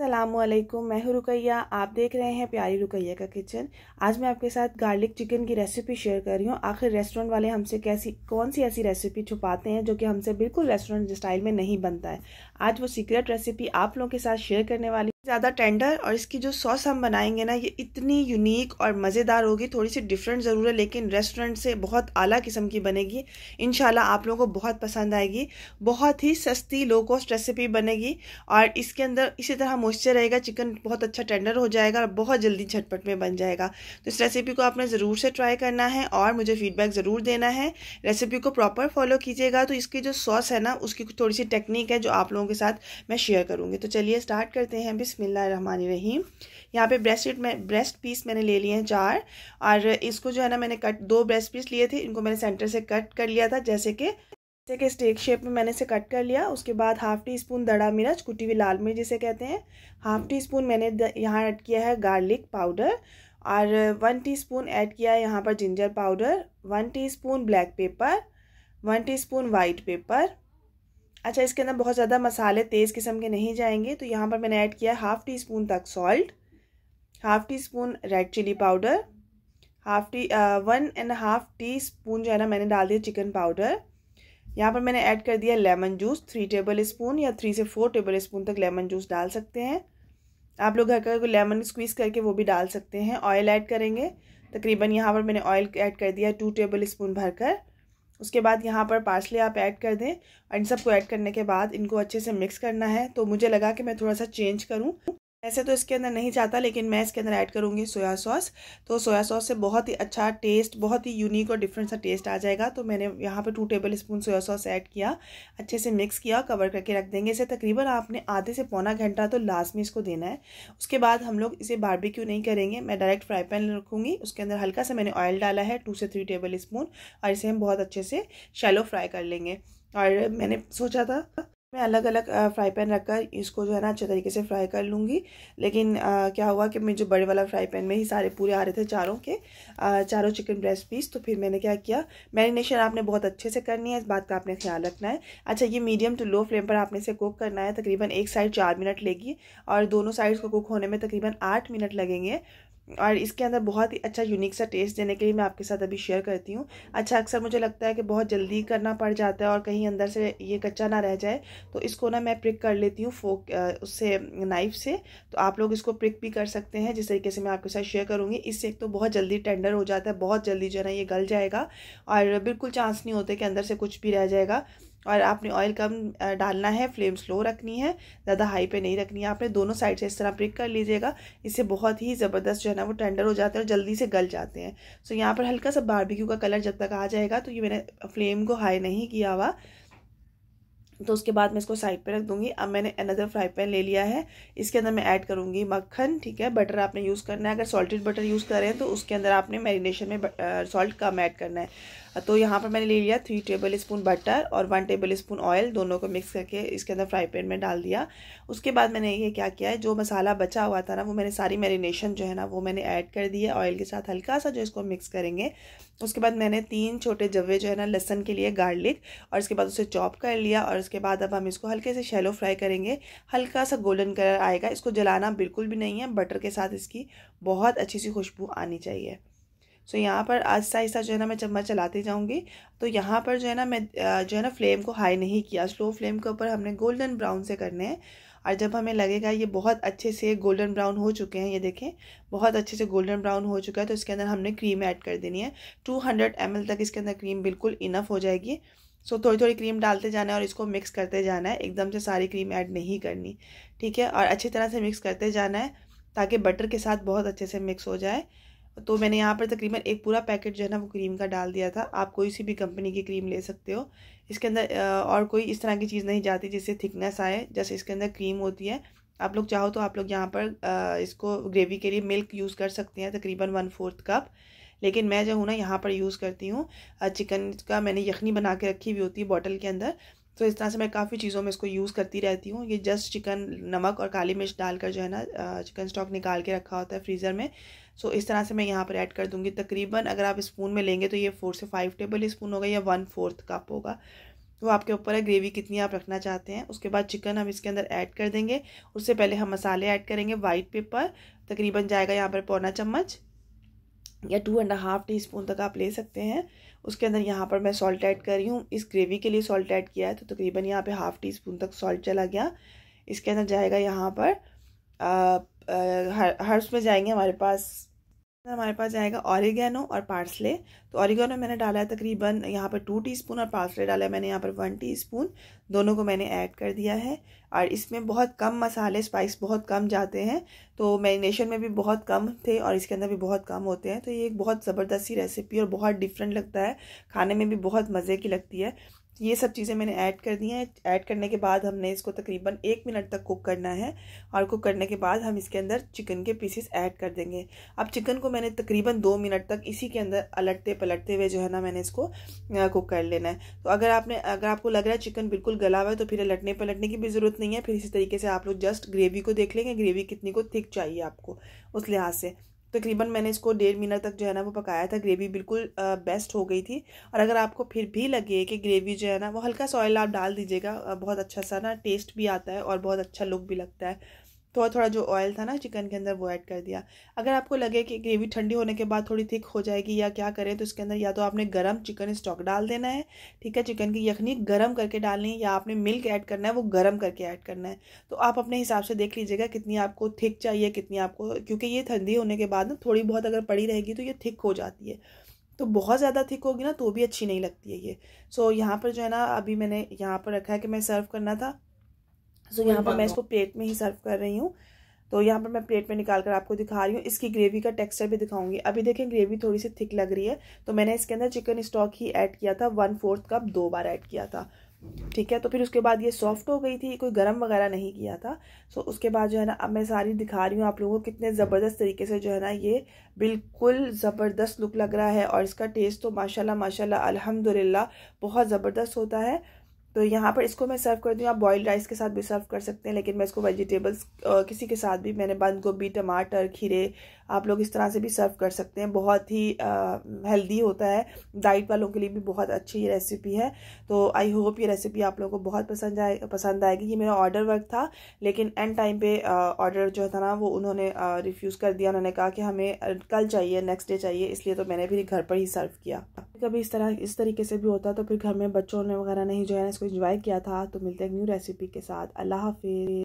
Uh, असलकुम मैं हूँ रुकैया आप देख रहे हैं प्यारी रुकैया का किचन आज मैं आपके साथ गार्लिक चिकन की रेसिपी शेयर कर रही हूँ आखिर रेस्टोरेंट वाले हमसे कैसी कौन सी ऐसी रेसिपी छुपाते हैं जो कि हमसे बिल्कुल रेस्टोरेंट स्टाइल में नहीं बनता है आज वो सीक्रेट रेसिपी आप लोगों के साथ शेयर करने वाली ज़्यादा टेंडर और इसकी जो सॉस हम बनाएंगे ना ये इतनी यूनिक और मज़ेदार होगी थोड़ी सी डिफरेंट ज़रूर है लेकिन रेस्टोरेंट से बहुत आला किस्म की बनेगी इन आप लोगों को बहुत पसंद आएगी बहुत ही सस्ती लो कॉस्ट रेसिपी बनेगी और इसके अंदर इसी तरह मोइस्चर टेक्सचर रहेगा चिकन बहुत अच्छा टेंडर हो जाएगा और बहुत जल्दी झटपट में बन जाएगा तो इस रेसिपी को आपने ज़रूर से ट्राई करना है और मुझे फीडबैक ज़रूर देना है रेसिपी को प्रॉपर फॉलो कीजिएगा तो इसकी जो सॉस है ना उसकी थोड़ी सी टेक्निक है जो आप लोगों के साथ मैं शेयर करूँगी तो चलिए स्टार्ट करते हैं बिसमिल्ल रन रहीम यहाँ पे ब्रेस्ट में ब्रेस्ट पीस मैंने ले लिए हैं चार और इसको जो है ना मैंने कट दो ब्रेस्ट पीस लिए थे इनको मैंने सेंटर से कट कर लिया था जैसे कि जैसे कि स्टेक शेप में मैंने इसे कट कर लिया उसके बाद हाफ टी स्पून दड़ा मिर्च कुटी हुई लाल मिर्च जिसे कहते हैं हाफ टी स्पून मैंने यहाँ ऐड किया है गार्लिक पाउडर और वन टी स्पून ऐड किया है यहाँ पर ginger powder one teaspoon black pepper one teaspoon white pepper अच्छा इसके अंदर बहुत ज़्यादा मसाले तेज़ किस्म के नहीं जाएंगे तो यहाँ पर मैंने ऐड किया है हाफ़ टी स्पून तक salt half teaspoon red chilli powder half tea one and half teaspoon जो है ना मैंने डाल दिया चिकन पाउडर यहाँ पर मैंने ऐड कर दिया lemon juice three tablespoon या थ्री से फोर टेबल स्पून तक लेमन जूस डाल सकते हैं आप लोग घर का लेमन स्क्वीज़ करके वो भी डाल सकते हैं ऑयल ऐड करेंगे तकरीबन यहाँ पर मैंने ऑयल ऐड कर दिया टू टेबल स्पून भर कर उसके बाद यहाँ पर पार्सले आप ऐड कर दें और इन सबको ऐड करने के बाद इनको अच्छे से मिक्स करना है तो मुझे लगा कि मैं थोड़ा सा चेंज करूँ ऐसे तो इसके अंदर नहीं चाहता लेकिन मैं इसके अंदर ऐड करूँगी सोया सॉस तो सोया सॉस से बहुत ही अच्छा टेस्ट बहुत ही यूनिक और डिफरेंट सा टेस्ट आ जाएगा तो मैंने यहाँ पे two tablespoon soya sauce add किया अच्छे से मिक्स किया कवर करके रख देंगे इसे तकरीबन आपने आधे से पौना घंटा तो लास्ट में इसको देना है उसके बाद हम लोग इसे बारबेक्यू नहीं करेंगे मैं डायरेक्ट फ्राई पैन रखूँगी उसके अंदर हल्का सा मैंने ऑयल डाला है टू से थ्री टेबल स्पून और इसे हम बहुत अच्छे से शैलो फ्राई कर लेंगे और मैंने सोचा था मैं अलग अलग फ्राई पैन रख कर इसको जो है ना अच्छे तरीके से फ्राई कर लूँगी लेकिन आ, क्या हुआ कि मैं जो बड़े वाला फ्राई पैन में ही सारे पूरे आ रहे थे चारों के आ, चारों चिकन ब्रेस्ट पीस तो फिर मैंने क्या किया मैरिनेशन आपने बहुत अच्छे से करनी है इस बात का आपने ख्याल रखना है अच्छा ये मीडियम टू लो फ्लेम पर आपने इसे कुक करना है तकरीबन एक साइड चार मिनट लेगी और दोनों साइड्स को कुक होने में तकरीबन आठ मिनट लगेंगे और इसके अंदर बहुत ही अच्छा यूनिक सा टेस्ट देने के लिए मैं आपके साथ अभी शेयर करती हूँ अच्छा अक्सर मुझे लगता है कि बहुत जल्दी करना पड़ जाता है और कहीं अंदर से ये कच्चा ना रह जाए तो इसको ना मैं प्रिक कर लेती हूँ फोक उससे नाइफ से तो आप लोग इसको प्रिक भी कर सकते हैं जिस तरीके से मैं आपके साथ शेयर करूँगी इससे एक तो बहुत जल्दी टेंडर हो जाता है बहुत जल्दी जो है ना ये गल जाएगा और बिल्कुल चांस नहीं होते कि अंदर से कुछ भी रह जाएगा और आपने ऑयल कम डालना है फ्लेम स्लो रखनी है ज़्यादा हाई पे नहीं रखनी है आपने दोनों साइड से इस तरह प्रिक कर लीजिएगा इससे बहुत ही ज़बरदस्त जो है ना वो टेंडर हो जाते हैं और जल्दी से गल जाते हैं सो यहाँ पर हल्का सा बारबेक्यू का कलर जब तक आ जाएगा तो ये मैंने फ्लेम को हाई नहीं किया हुआ तो उसके बाद मैं इसको साइड पर रख दूँगी अब मैंने अनदर फ्राई पैन ले लिया है इसके अंदर मैं ऐड करूँगी मक्खन ठीक है बटर आपने यूज़ करना है अगर सॉल्टेड बटर यूज़ कर रहे हैं तो उसके अंदर आपने मैरिनेशन में सॉल्ट कम ऐड करना है तो यहाँ पर मैंने ले लिया थ्री टेबल स्पून बटर और वन टेबल स्पून ऑयल दोनों को मिक्स करके इसके अंदर फ्राई पैन में डाल दिया उसके बाद मैंने ये क्या किया है जो मसाला बचा हुआ था ना वो मैंने सारी मैरिनेशन जो है ना वो मैंने ऐड कर दिया ऑयल के साथ हल्का सा जो इसको मिक्स करेंगे उसके बाद मैंने तीन छोटे जव्वे जो है ना लहसन के लिए गार्लिक और इसके बाद उसे चॉप कर लिया और उसके बाद अब हम इसको हल्के से शेलो फ्राई करेंगे हल्का सा गोल्डन कलर आएगा इसको जलाना बिल्कुल भी नहीं है बटर के साथ इसकी बहुत अच्छी सी खुशबू आनी चाहिए सो यहाँ पर आहिस्ता आहिस्ता जो है ना मैं चम्मच चलाते जाऊँगी तो यहाँ पर जो है ना मैं जो है ना फ्लेम को हाई नहीं किया स्लो फ्लेम के ऊपर हमने गोल्डन ब्राउन से करने हैं और जब हमें लगेगा ये बहुत अच्छे से गोल्डन ब्राउन हो चुके हैं ये देखें बहुत अच्छे से गोल्डन ब्राउन हो चुका है तो इसके अंदर हमने क्रीम ऐड कर देनी है टू हंड्रेड एम एल तक इसके अंदर क्रीम बिल्कुल इनफ हो जाएगी सो थोड़ी थोड़ी क्रीम डालते जाना है और इसको मिक्स करते जाना है एकदम से सारी क्रीम ऐड नहीं करनी ठीक है और अच्छी तरह से मिक्स करते जाना है ताकि बटर के साथ बहुत अच्छे से मिक्स हो जाए तो मैंने यहाँ पर तकरीबन एक पूरा पैकेट जो है ना वो क्रीम का डाल दिया था आप कोई सी भी कंपनी की क्रीम ले सकते हो इसके अंदर और कोई इस तरह की चीज़ नहीं जाती जिससे थिकनेस आए जैसे इसके अंदर क्रीम होती है आप लोग चाहो तो आप लोग यहाँ पर इसको ग्रेवी के लिए मिल्क यूज़ कर सकते हैं तकरीबन वन फोर्थ कप लेकिन मैं जो हूँ ना यहाँ पर यूज़ करती हूँ चिकन का मैंने यखनी बना के रखी हुई होती है बॉटल के अंदर तो इस तरह से मैं काफ़ी चीज़ों में इसको यूज़ करती रहती हूँ ये जस्ट चिकन नमक और काली मिर्च डालकर जो है ना चिकन स्टॉक निकाल के रखा होता है फ्रीज़र में सो इस तरह से मैं यहाँ पर ऐड कर दूँगी तकरीबन अगर आप स्पून में लेंगे तो ये फोर से फाइव टेबल स्पून होगा या वन फोर्थ कप होगा वो तो आपके ऊपर है ग्रेवी कितनी आप रखना चाहते हैं उसके बाद चिकन हम इसके अंदर ऐड कर देंगे उससे पहले हम मसाले ऐड करेंगे वाइट पेपर तकरीबन जाएगा यहाँ पर पौना चम्मच या two and half teaspoon तक आप ले सकते हैं उसके अंदर यहाँ पर मैं सॉल्ट ऐड कर रही हूँ इस ग्रेवी के लिए सॉल्ट ऐड किया है तो तकरीबन यहाँ पे हाफ टी स्पून तक सॉल्ट चला गया इसके अंदर जाएगा यहाँ पर हर्ब्स में जाएंगे हमारे पास हमारे पास जाएगा ऑरिगेनो और पार्सले तो ऑरिगेनो मैंने डाला है तकरीबन यहाँ पर टू टीस्पून और पार्सले डाला है मैंने यहाँ पर वन टीस्पून दोनों को मैंने ऐड कर दिया है और इसमें बहुत कम मसाले स्पाइस बहुत कम जाते हैं तो मैरिनेशन में भी बहुत कम थे और इसके अंदर भी बहुत कम होते हैं तो ये एक बहुत ज़बरदस्ती रेसिपी और बहुत डिफरेंट लगता है खाने में भी बहुत मज़े की लगती है ये सब चीज़ें मैंने ऐड कर दी हैं ऐड करने के बाद हमने इसको तकरीबन एक मिनट तक कुक करना है और कुक करने के बाद हम इसके अंदर चिकन के पीसेस ऐड कर देंगे अब चिकन को मैंने तकरीबन दो मिनट तक इसी के अंदर अलटते पलटते हुए जो है ना मैंने इसको कुक कर लेना है तो अगर आपने अगर आपको लग रहा है चिकन बिल्कुल गला हुआ है तो फिर अलटने पलटने की भी ज़रूरत नहीं है फिर इसी तरीके से आप लोग जस्ट ग्रेवी को देख लेंगे ग्रेवी कितनी को थिक चाहिए आपको उस लिहाज से तकरीबन मैंने इसको डेढ़ मिनट तक जो है ना वो पकाया था ग्रेवी बिल्कुल बेस्ट हो गई थी और अगर आपको फिर भी लगे कि ग्रेवी जो है ना वो हल्का सा ऑयल आप डाल दीजिएगा बहुत अच्छा सा ना टेस्ट भी आता है और बहुत अच्छा लुक भी लगता है थोड़ा थोड़ा जो ऑयल था ना चिकन के अंदर वो ऐड कर दिया अगर आपको लगे कि ग्रेवी ठंडी होने के बाद थोड़ी थिक हो जाएगी या क्या करें तो इसके अंदर या तो आपने गरम चिकन स्टॉक डाल देना है ठीक है चिकन की यखनी गरम करके डालनी है या आपने मिल्क ऐड करना है वो गरम करके ऐड करना है तो आप अपने हिसाब से देख लीजिएगा कितनी आपको थिक चाहिए कितनी आपको क्योंकि ये ठंडी होने के बाद ना थोड़ी बहुत अगर पड़ी रहेगी तो ये थिक हो जाती है तो बहुत ज़्यादा थिक होगी ना तो भी अच्छी नहीं लगती है ये सो so, यहाँ पर जो है ना अभी मैंने यहाँ पर रखा है कि मैं सर्व करना था सो so, यहाँ पर मैं इसको प्लेट में ही सर्व कर रही हूँ तो यहाँ पर मैं प्लेट में निकाल कर आपको दिखा रही हूँ इसकी ग्रेवी का टेक्सचर भी दिखाऊंगी अभी देखें ग्रेवी थोड़ी सी थिक लग रही है तो मैंने इसके अंदर चिकन स्टॉक ही ऐड किया था वन फोर्थ कप दो बार ऐड किया था ठीक है तो फिर उसके बाद ये सॉफ्ट हो गई थी कोई गरम वगैरह नहीं किया था सो उसके बाद जो है ना अब मैं सारी दिखा रही हूँ आप लोगों को कितने ज़बरदस्त तरीके से जो है ना ये बिल्कुल ज़बरदस्त लुक लग रहा है और इसका टेस्ट तो माशाला माशा अलहमदिल्ला बहुत ज़बरदस्त होता है तो यहाँ पर इसको मैं सर्व करती हूँ आप बॉयल्ड राइस के साथ भी सर्व कर सकते हैं लेकिन मैं इसको वेजिटेबल्स किसी के साथ भी मैंने बंद गोभी टमाटर खीरे आप लोग इस तरह से भी सर्व कर सकते हैं बहुत ही हेल्दी होता है डाइट वालों के लिए भी बहुत अच्छी ये रेसिपी है तो आई होप ये रेसिपी आप लोगों को बहुत पसंद आए पसंद आएगी ये मेरा ऑर्डर वर्क था लेकिन एंड टाइम पे ऑर्डर जो था ना वो उन्होंने रिफ्यूज़ कर दिया उन्होंने कहा कि हमें कल चाहिए नेक्स्ट डे चाहिए इसलिए तो मैंने भी घर पर ही सर्व किया कभी इस तरह इस तरीके से भी होता तो फिर घर में बच्चों ने वगैरह नहीं जो है इसको इन्जॉय किया था तो मिलते हैं न्यू रेसिपी के साथ अल्लाह हाफि